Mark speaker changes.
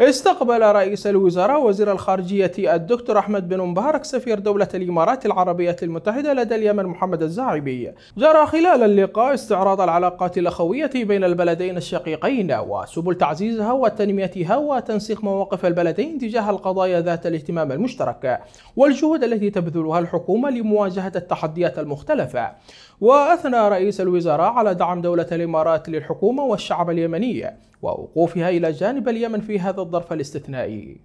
Speaker 1: استقبل رئيس الوزراء وزير الخارجية الدكتور أحمد بن مبارك سفير دولة الإمارات العربية المتحدة لدى اليمن محمد الزاعبي جرى خلال اللقاء استعراض العلاقات الأخوية بين البلدين الشقيقين وسبل تعزيزها وتنميتها وتنسيق مواقف البلدين تجاه القضايا ذات الاهتمام المشترك والجهود التي تبذلها الحكومة لمواجهة التحديات المختلفة وأثنى رئيس الوزراء على دعم دولة الإمارات للحكومة والشعب اليمني ووقوفها إلى جانب اليمن في هذا الظرف الاستثنائي.